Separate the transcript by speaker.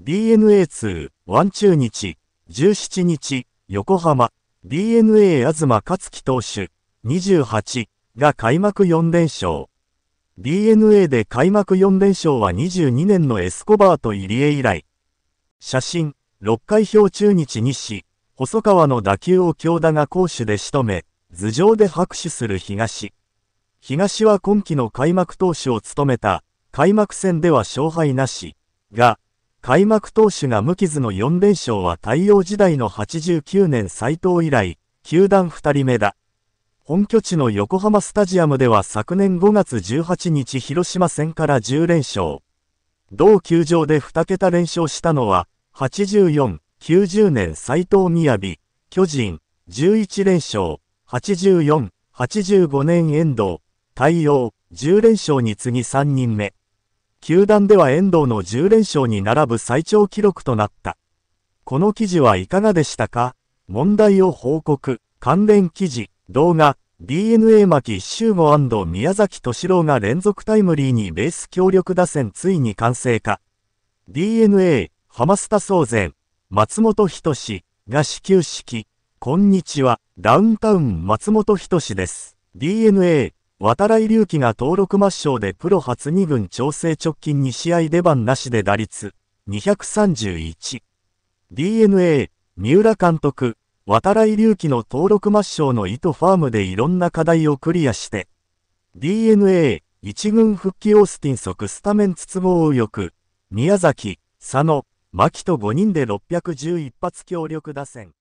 Speaker 1: d n a 2ワン中日、17日、横浜、d n a 東勝樹投手、28が開幕4連勝。d n a で開幕4連勝は22年のエスコバーと入江以来。写真、6回表中日西、細川の打球を京田が攻守で仕留め、頭上で拍手する東。東は今季の開幕投手を務めた、開幕戦では勝敗なし、が、開幕投手が無傷の4連勝は対応時代の89年斎藤以来、球団2人目だ。本拠地の横浜スタジアムでは昨年5月18日広島戦から10連勝。同球場で2桁連勝したのは、84、90年斎藤雅、巨人、11連勝、84、85年遠藤、対応、10連勝に次3人目。球団では遠藤の10連勝に並ぶ最長記録となった。この記事はいかがでしたか問題を報告、関連記事、動画、DNA 巻周吾宮崎敏郎が連続タイムリーにベース協力打線ついに完成か。DNA、ハマスタ総前、松本人志が始球式。こんにちは、ダウンタウン松本人志です。DNA、渡来隆起が登録抹消でプロ初2軍調整直近2試合出番なしで打率231。DNA、三浦監督、渡来隆起の登録抹消の意図ファームでいろんな課題をクリアして、DNA、1軍復帰オースティン即スタメン筒合をよく、宮崎、佐野、牧と5人で611発協力打線。